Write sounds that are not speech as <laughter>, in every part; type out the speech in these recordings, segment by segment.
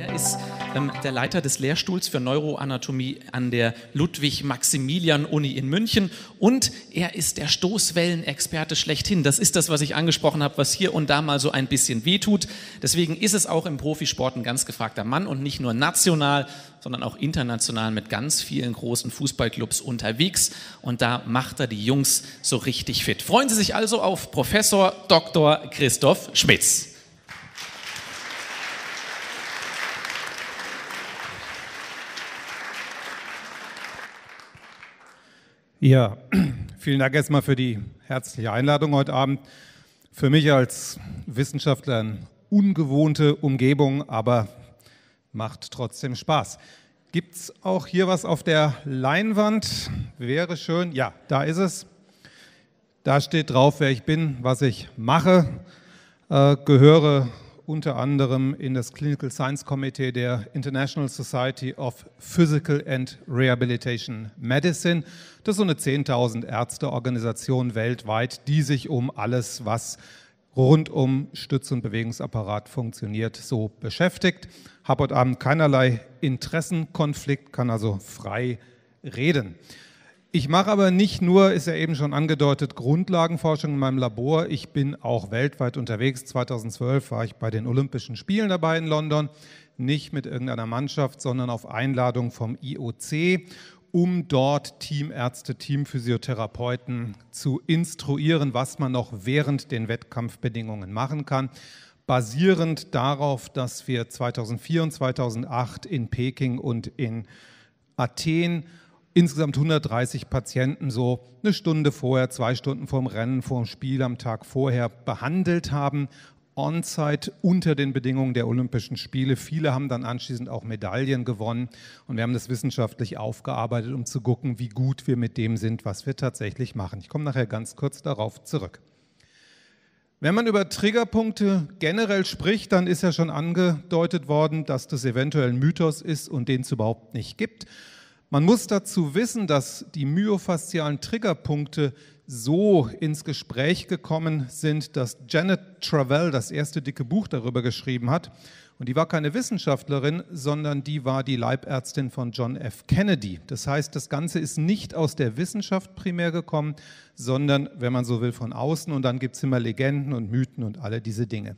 Yeah, it's. ähm, der Leiter des Lehrstuhls für Neuroanatomie an der Ludwig-Maximilian-Uni in München und er ist der Stoßwellenexperte schlechthin. Das ist das, was ich angesprochen habe, was hier und da mal so ein bisschen wehtut. Deswegen ist es auch im Profisport ein ganz gefragter Mann und nicht nur national, sondern auch international mit ganz vielen großen Fußballclubs unterwegs und da macht er die Jungs so richtig fit. Freuen Sie sich also auf Professor Dr. Christoph Schmitz. Ja, <clears throat> vielen Dank erstmal für die herzliche Einladung heute Abend. Für mich als Wissenschaftler eine ungewohnte Umgebung, aber macht trotzdem Spaß. Gibt es auch hier was auf der Leinwand? Wäre schön. Ja, da ist es. Da steht drauf, wer ich bin, was ich mache. Äh, gehöre unter anderem in das Clinical Science Committee der International Society of Physical and Rehabilitation Medicine. Das ist so eine 10.000 Ärzteorganisation weltweit, die sich um alles, was rund um Stütz- und Bewegungsapparat funktioniert, so beschäftigt. Habe heute Abend keinerlei Interessenkonflikt, kann also frei reden. Ich mache aber nicht nur, ist ja eben schon angedeutet, Grundlagenforschung in meinem Labor. Ich bin auch weltweit unterwegs. 2012 war ich bei den Olympischen Spielen dabei in London. Nicht mit irgendeiner Mannschaft, sondern auf Einladung vom IOC, um dort Teamärzte, Teamphysiotherapeuten zu instruieren, was man noch während den Wettkampfbedingungen machen kann basierend darauf, dass wir 2004 und 2008 in Peking und in Athen insgesamt 130 Patienten so eine Stunde vorher, zwei Stunden vorm Rennen, vorm Spiel, am Tag vorher behandelt haben. On-site unter den Bedingungen der Olympischen Spiele. Viele haben dann anschließend auch Medaillen gewonnen und wir haben das wissenschaftlich aufgearbeitet, um zu gucken, wie gut wir mit dem sind, was wir tatsächlich machen. Ich komme nachher ganz kurz darauf zurück. Wenn man über Triggerpunkte generell spricht, dann ist ja schon angedeutet worden, dass das eventuell ein Mythos ist und den es überhaupt nicht gibt. Man muss dazu wissen, dass die myofaszialen Triggerpunkte so ins Gespräch gekommen sind, dass Janet Travell das erste dicke Buch darüber geschrieben hat. Und die war keine Wissenschaftlerin, sondern die war die Leibärztin von John F. Kennedy. Das heißt, das Ganze ist nicht aus der Wissenschaft primär gekommen, sondern, wenn man so will, von außen. Und dann gibt es immer Legenden und Mythen und alle diese Dinge.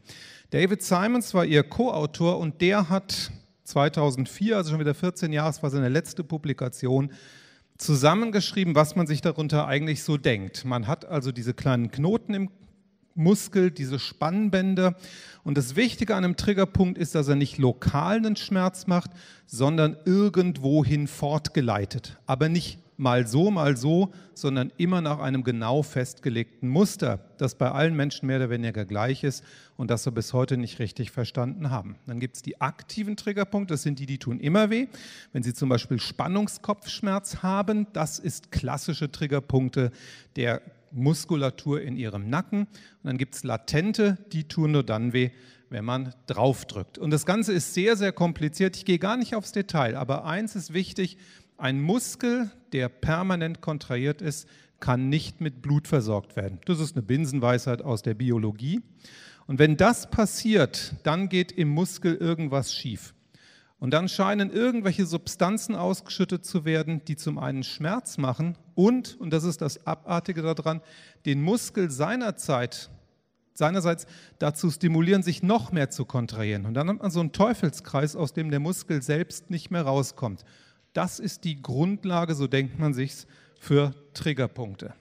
David Simons war ihr Co-Autor und der hat 2004, also schon wieder 14 Jahre, es war seine letzte Publikation, zusammengeschrieben, was man sich darunter eigentlich so denkt. Man hat also diese kleinen Knoten im Muskel, diese Spannbänder. Und das Wichtige an einem Triggerpunkt ist, dass er nicht lokal einen Schmerz macht, sondern irgendwohin fortgeleitet, aber nicht mal so, mal so, sondern immer nach einem genau festgelegten Muster, das bei allen Menschen mehr oder weniger gleich ist und das wir bis heute nicht richtig verstanden haben. Dann gibt es die aktiven Triggerpunkte, das sind die, die tun immer weh. Wenn Sie zum Beispiel Spannungskopfschmerz haben, das ist klassische Triggerpunkte der Muskulatur in Ihrem Nacken. Und dann gibt es latente, die tun nur dann weh, wenn man draufdrückt. Und das Ganze ist sehr, sehr kompliziert. Ich gehe gar nicht aufs Detail, aber eins ist wichtig, ein Muskel, der permanent kontrahiert ist, kann nicht mit Blut versorgt werden. Das ist eine Binsenweisheit aus der Biologie. Und wenn das passiert, dann geht im Muskel irgendwas schief. Und dann scheinen irgendwelche Substanzen ausgeschüttet zu werden, die zum einen Schmerz machen und, und das ist das Abartige daran, den Muskel seinerzeit, seinerseits dazu stimulieren, sich noch mehr zu kontrahieren. Und dann hat man so einen Teufelskreis, aus dem der Muskel selbst nicht mehr rauskommt. Das ist die Grundlage, so denkt man sich's, für Triggerpunkte.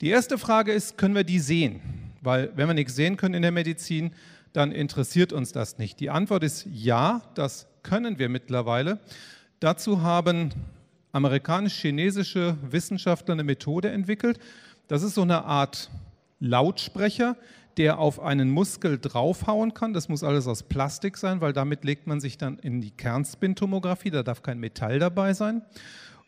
Die erste Frage ist, können wir die sehen? Weil wenn wir nichts sehen können in der Medizin, dann interessiert uns das nicht. Die Antwort ist ja, das können wir mittlerweile. Dazu haben amerikanisch-chinesische Wissenschaftler eine Methode entwickelt. Das ist so eine Art Lautsprecher, der auf einen Muskel draufhauen kann. Das muss alles aus Plastik sein, weil damit legt man sich dann in die Kernspintomographie. Da darf kein Metall dabei sein.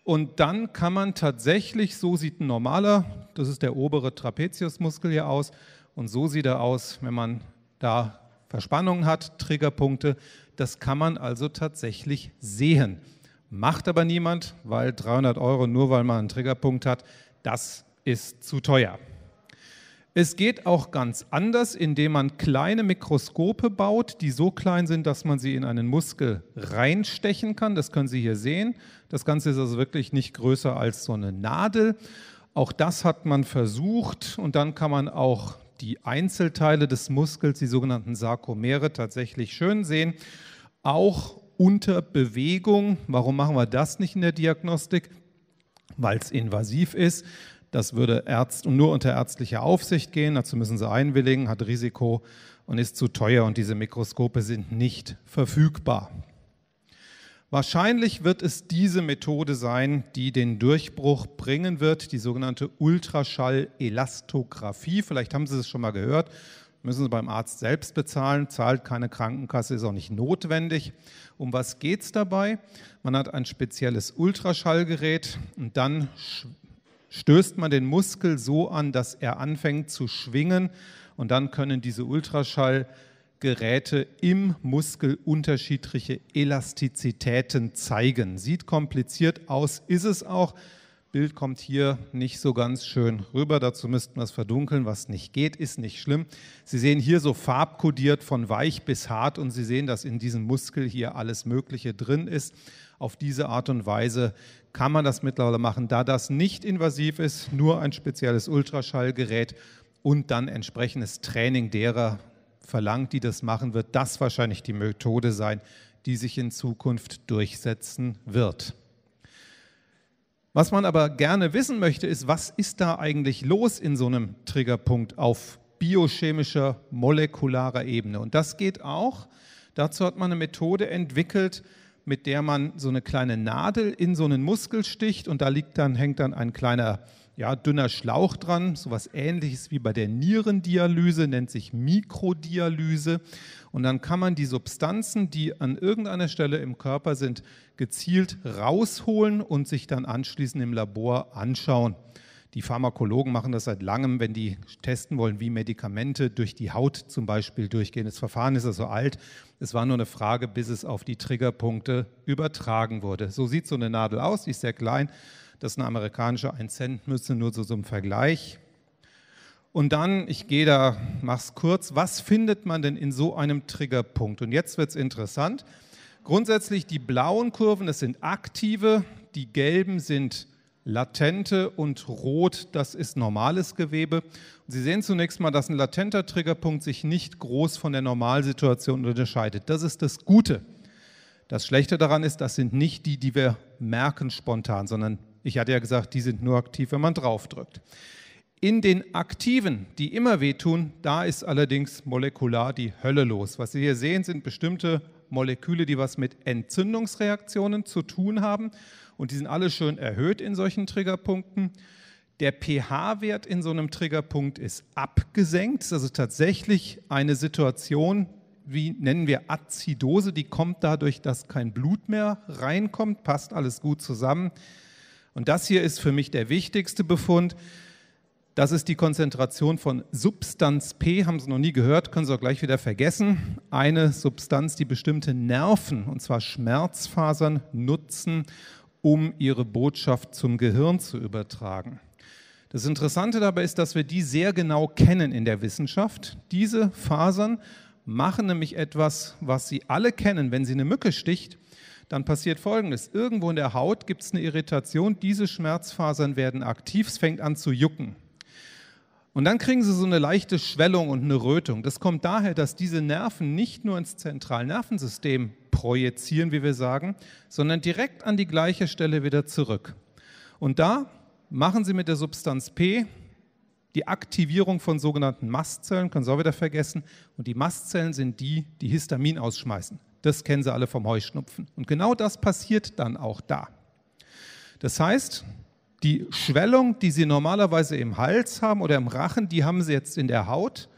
Und dann kann man tatsächlich, so sieht ein normaler, das ist der obere Trapeziusmuskel hier aus, und so sieht er aus, wenn man da Verspannungen hat, Triggerpunkte. Das kann man also tatsächlich sehen. Macht aber niemand, weil 300 Euro nur, weil man einen Triggerpunkt hat, das ist zu teuer. Es geht auch ganz anders, indem man kleine Mikroskope baut, die so klein sind, dass man sie in einen Muskel reinstechen kann. Das können Sie hier sehen. Das Ganze ist also wirklich nicht größer als so eine Nadel. Auch das hat man versucht und dann kann man auch die Einzelteile des Muskels, die sogenannten Sarkomere, tatsächlich schön sehen. Auch unter Bewegung. Warum machen wir das nicht in der Diagnostik? Weil es invasiv ist. Das würde Ärzt, nur unter ärztlicher Aufsicht gehen, dazu müssen sie einwilligen, hat Risiko und ist zu teuer und diese Mikroskope sind nicht verfügbar. Wahrscheinlich wird es diese Methode sein, die den Durchbruch bringen wird, die sogenannte Ultraschall-Elastographie. Vielleicht haben Sie es schon mal gehört, müssen Sie beim Arzt selbst bezahlen, zahlt keine Krankenkasse, ist auch nicht notwendig. Um was geht es dabei? Man hat ein spezielles Ultraschallgerät und dann stößt man den Muskel so an, dass er anfängt zu schwingen und dann können diese Ultraschallgeräte im Muskel unterschiedliche Elastizitäten zeigen. Sieht kompliziert aus, ist es auch. Bild kommt hier nicht so ganz schön rüber. Dazu müssten wir es verdunkeln. Was nicht geht, ist nicht schlimm. Sie sehen hier so farbkodiert von weich bis hart und Sie sehen, dass in diesem Muskel hier alles Mögliche drin ist. Auf diese Art und Weise kann man das mittlerweile machen, da das nicht invasiv ist, nur ein spezielles Ultraschallgerät und dann entsprechendes Training derer verlangt, die das machen, wird das wahrscheinlich die Methode sein, die sich in Zukunft durchsetzen wird. Was man aber gerne wissen möchte, ist, was ist da eigentlich los in so einem Triggerpunkt auf biochemischer, molekularer Ebene? Und das geht auch. Dazu hat man eine Methode entwickelt, mit der man so eine kleine Nadel in so einen Muskel sticht und da liegt dann, hängt dann ein kleiner, ja, dünner Schlauch dran, so sowas ähnliches wie bei der Nierendialyse, nennt sich Mikrodialyse. Und dann kann man die Substanzen, die an irgendeiner Stelle im Körper sind, gezielt rausholen und sich dann anschließend im Labor anschauen. Die Pharmakologen machen das seit langem, wenn die testen wollen, wie Medikamente durch die Haut zum Beispiel durchgehen. Das Verfahren ist also alt. Es war nur eine Frage, bis es auf die Triggerpunkte übertragen wurde. So sieht so eine Nadel aus, die ist sehr klein. Das ist eine amerikanische 1 Cent Mütze, nur so zum Vergleich. Und dann, ich gehe da, mach's kurz, was findet man denn in so einem Triggerpunkt? Und jetzt wird es interessant. Grundsätzlich die blauen Kurven, das sind aktive, die gelben sind Latente und Rot, das ist normales Gewebe. Sie sehen zunächst mal, dass ein latenter Triggerpunkt sich nicht groß von der Normalsituation unterscheidet. Das ist das Gute. Das Schlechte daran ist, das sind nicht die, die wir merken spontan, sondern ich hatte ja gesagt, die sind nur aktiv, wenn man draufdrückt. In den aktiven, die immer wehtun, da ist allerdings molekular die Hölle los. Was Sie hier sehen, sind bestimmte Moleküle, die was mit Entzündungsreaktionen zu tun haben und die sind alle schön erhöht in solchen Triggerpunkten. Der pH-Wert in so einem Triggerpunkt ist abgesenkt. Das ist also tatsächlich eine Situation, wie nennen wir Azidose, die kommt dadurch, dass kein Blut mehr reinkommt, passt alles gut zusammen. Und das hier ist für mich der wichtigste Befund. Das ist die Konzentration von Substanz P, haben Sie noch nie gehört, können Sie auch gleich wieder vergessen. Eine Substanz, die bestimmte Nerven, und zwar Schmerzfasern, nutzen, um ihre Botschaft zum Gehirn zu übertragen. Das Interessante dabei ist, dass wir die sehr genau kennen in der Wissenschaft. Diese Fasern machen nämlich etwas, was sie alle kennen. Wenn sie eine Mücke sticht, dann passiert Folgendes. Irgendwo in der Haut gibt es eine Irritation, diese Schmerzfasern werden aktiv, es fängt an zu jucken. Und dann kriegen sie so eine leichte Schwellung und eine Rötung. Das kommt daher, dass diese Nerven nicht nur ins Zentralnervensystem projizieren, wie wir sagen, sondern direkt an die gleiche Stelle wieder zurück. Und da machen Sie mit der Substanz P die Aktivierung von sogenannten Mastzellen, können Sie auch wieder vergessen. Und die Mastzellen sind die, die Histamin ausschmeißen. Das kennen Sie alle vom Heuschnupfen. Und genau das passiert dann auch da. Das heißt, die Schwellung, die Sie normalerweise im Hals haben oder im Rachen, die haben Sie jetzt in der Haut.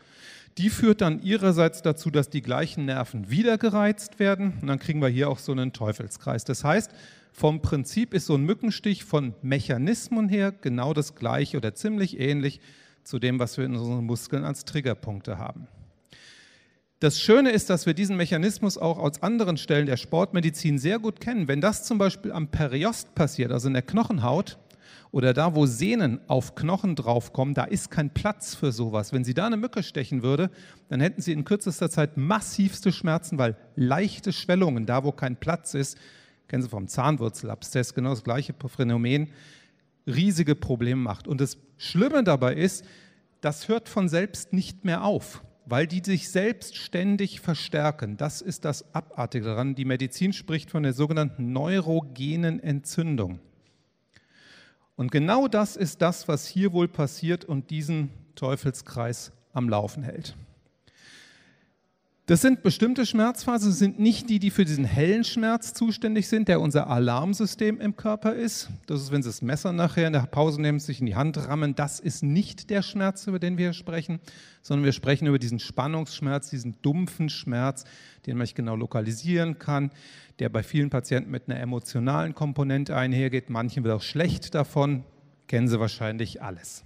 Die führt dann ihrerseits dazu, dass die gleichen Nerven wieder gereizt werden und dann kriegen wir hier auch so einen Teufelskreis. Das heißt, vom Prinzip ist so ein Mückenstich von Mechanismen her genau das gleiche oder ziemlich ähnlich zu dem, was wir in unseren Muskeln als Triggerpunkte haben. Das Schöne ist, dass wir diesen Mechanismus auch aus anderen Stellen der Sportmedizin sehr gut kennen. Wenn das zum Beispiel am Periost passiert, also in der Knochenhaut, oder da, wo Sehnen auf Knochen draufkommen, da ist kein Platz für sowas. Wenn sie da eine Mücke stechen würde, dann hätten sie in kürzester Zeit massivste Schmerzen, weil leichte Schwellungen, da wo kein Platz ist, kennen Sie vom Zahnwurzelabszess, genau das gleiche Phänomen, riesige Probleme macht. Und das Schlimme dabei ist, das hört von selbst nicht mehr auf weil die sich selbstständig verstärken. Das ist das Abartige daran. Die Medizin spricht von der sogenannten neurogenen Entzündung. Und genau das ist das, was hier wohl passiert und diesen Teufelskreis am Laufen hält. Das sind bestimmte Schmerzphasen, sind nicht die, die für diesen hellen Schmerz zuständig sind, der unser Alarmsystem im Körper ist. Das ist, wenn Sie das Messer nachher in der Pause nehmen, sich in die Hand rammen. Das ist nicht der Schmerz, über den wir sprechen, sondern wir sprechen über diesen Spannungsschmerz, diesen dumpfen Schmerz, den man nicht genau lokalisieren kann, der bei vielen Patienten mit einer emotionalen Komponente einhergeht. Manchen wird auch schlecht davon. Kennen Sie wahrscheinlich alles.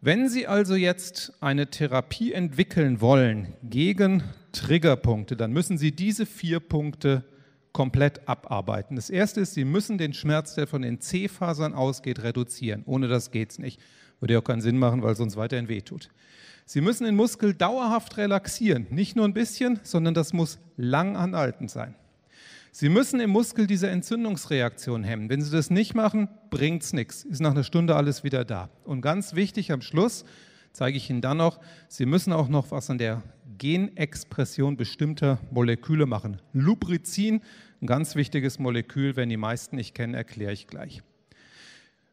Wenn Sie also jetzt eine Therapie entwickeln wollen gegen Triggerpunkte, dann müssen Sie diese vier Punkte komplett abarbeiten. Das erste ist, Sie müssen den Schmerz, der von den C-Fasern ausgeht, reduzieren. Ohne das geht es nicht. Würde ja auch keinen Sinn machen, weil es uns weiterhin wehtut. Sie müssen den Muskel dauerhaft relaxieren. Nicht nur ein bisschen, sondern das muss lang anhaltend sein. Sie müssen im Muskel diese Entzündungsreaktion hemmen. Wenn Sie das nicht machen, bringt es nichts. Ist nach einer Stunde alles wieder da. Und ganz wichtig am Schluss, zeige ich Ihnen dann noch, Sie müssen auch noch was an der Genexpression bestimmter Moleküle machen. Lubrizin, ein ganz wichtiges Molekül, wenn die meisten nicht kennen, erkläre ich gleich.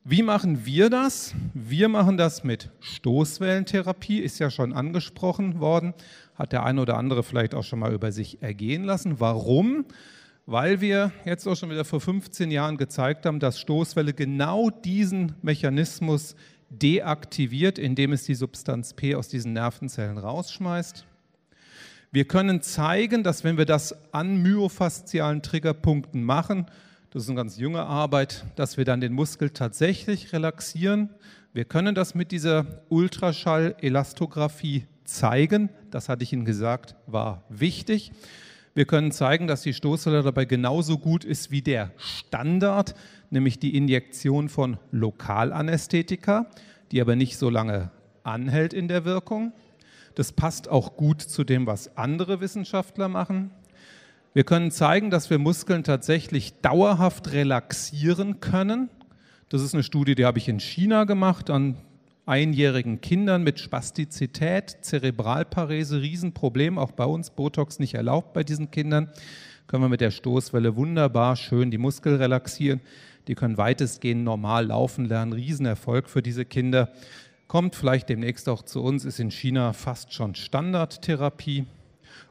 Wie machen wir das? Wir machen das mit Stoßwellentherapie, ist ja schon angesprochen worden, hat der eine oder andere vielleicht auch schon mal über sich ergehen lassen. Warum? weil wir jetzt auch schon wieder vor 15 Jahren gezeigt haben, dass Stoßwelle genau diesen Mechanismus deaktiviert, indem es die Substanz P aus diesen Nervenzellen rausschmeißt. Wir können zeigen, dass wenn wir das an myofaszialen Triggerpunkten machen, das ist eine ganz junge Arbeit, dass wir dann den Muskel tatsächlich relaxieren. Wir können das mit dieser Ultraschall-Elastographie zeigen. Das hatte ich Ihnen gesagt, war wichtig. Wir können zeigen, dass die Stoßwelle dabei genauso gut ist wie der Standard, nämlich die Injektion von Lokalanästhetika, die aber nicht so lange anhält in der Wirkung. Das passt auch gut zu dem, was andere Wissenschaftler machen. Wir können zeigen, dass wir Muskeln tatsächlich dauerhaft relaxieren können. Das ist eine Studie, die habe ich in China gemacht an einjährigen Kindern mit Spastizität, Zerebralparese, Riesenproblem, auch bei uns Botox nicht erlaubt bei diesen Kindern, können wir mit der Stoßwelle wunderbar schön die Muskel relaxieren. Die können weitestgehend normal laufen lernen, Riesenerfolg für diese Kinder. Kommt vielleicht demnächst auch zu uns, ist in China fast schon Standardtherapie.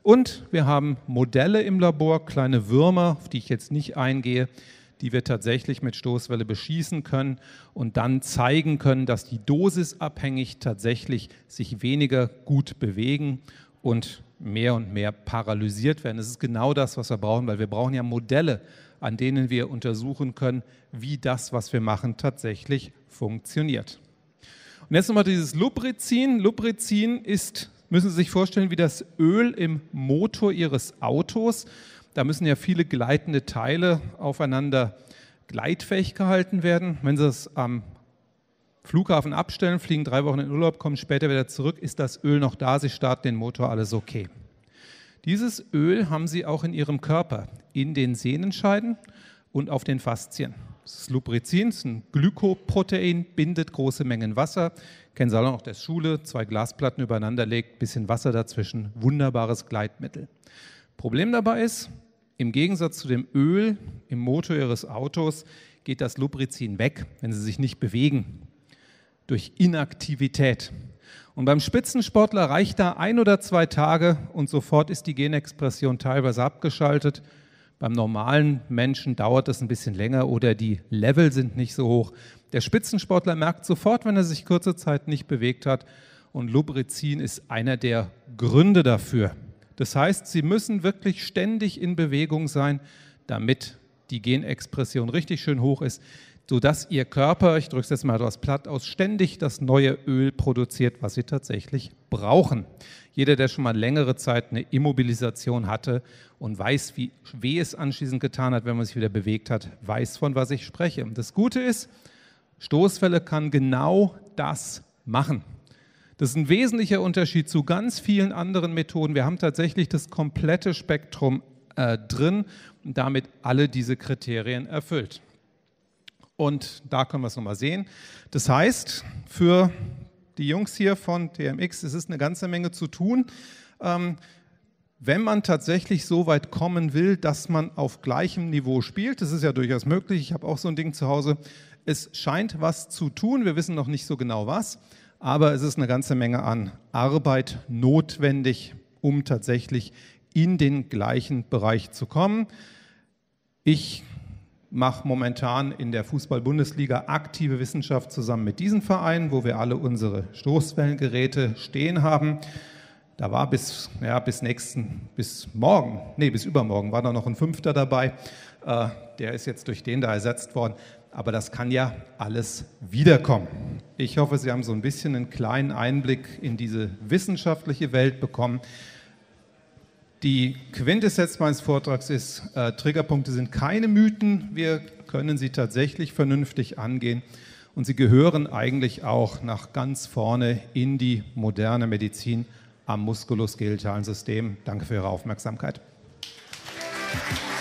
Und wir haben Modelle im Labor, kleine Würmer, auf die ich jetzt nicht eingehe, die wir tatsächlich mit Stoßwelle beschießen können und dann zeigen können, dass die dosisabhängig tatsächlich sich weniger gut bewegen und mehr und mehr paralysiert werden. Das ist genau das, was wir brauchen, weil wir brauchen ja Modelle, an denen wir untersuchen können, wie das, was wir machen, tatsächlich funktioniert. Und jetzt nochmal dieses Lubrizin. Lubrizin ist, müssen Sie sich vorstellen, wie das Öl im Motor Ihres Autos. Da müssen ja viele gleitende Teile aufeinander gleitfähig gehalten werden. Wenn Sie es am Flughafen abstellen, fliegen drei Wochen in Urlaub, kommen später wieder zurück, ist das Öl noch da, Sie starten den Motor, alles okay. Dieses Öl haben Sie auch in Ihrem Körper, in den Sehnenscheiden und auf den Faszien. Das ist Lubrizin, ein Glykoprotein, bindet große Mengen Wasser. Kennen Sie alle noch der Schule, zwei Glasplatten übereinander legt, bisschen Wasser dazwischen, wunderbares Gleitmittel. Problem dabei ist, im Gegensatz zu dem Öl im Motor Ihres Autos geht das Lubrizin weg, wenn Sie sich nicht bewegen, durch Inaktivität. Und beim Spitzensportler reicht da ein oder zwei Tage und sofort ist die Genexpression teilweise abgeschaltet. Beim normalen Menschen dauert das ein bisschen länger oder die Level sind nicht so hoch. Der Spitzensportler merkt sofort, wenn er sich kurze Zeit nicht bewegt hat und Lubrizin ist einer der Gründe dafür. Das heißt, sie müssen wirklich ständig in Bewegung sein, damit die Genexpression richtig schön hoch ist, sodass ihr Körper, ich drücke es jetzt mal etwas platt aus, ständig das neue Öl produziert, was sie tatsächlich brauchen. Jeder, der schon mal längere Zeit eine Immobilisation hatte und weiß, wie weh es anschließend getan hat, wenn man sich wieder bewegt hat, weiß, von was ich spreche. Und das Gute ist, Stoßfälle kann genau das machen. Das ist ein wesentlicher Unterschied zu ganz vielen anderen Methoden. Wir haben tatsächlich das komplette Spektrum äh, drin und damit alle diese Kriterien erfüllt. Und da können wir es nochmal sehen. Das heißt, für die Jungs hier von TMX, ist es eine ganze Menge zu tun. Ähm, wenn man tatsächlich so weit kommen will, dass man auf gleichem Niveau spielt, das ist ja durchaus möglich, ich habe auch so ein Ding zu Hause, es scheint was zu tun, wir wissen noch nicht so genau was, aber es ist eine ganze Menge an Arbeit notwendig, um tatsächlich in den gleichen Bereich zu kommen. Ich mache momentan in der Fußball-Bundesliga aktive Wissenschaft zusammen mit diesem Verein, wo wir alle unsere Stoßwellengeräte stehen haben. Da war bis, ja, bis nächsten, bis morgen, nee, bis übermorgen war da noch ein Fünfter dabei. Äh, der ist jetzt durch den da ersetzt worden. Aber das kann ja alles wiederkommen. Ich hoffe, Sie haben so ein bisschen einen kleinen Einblick in diese wissenschaftliche Welt bekommen. Die Quintessenz meines Vortrags ist, äh, Triggerpunkte sind keine Mythen, wir können sie tatsächlich vernünftig angehen und sie gehören eigentlich auch nach ganz vorne in die moderne Medizin am muskuloskeletalen System. Danke für Ihre Aufmerksamkeit. Applaus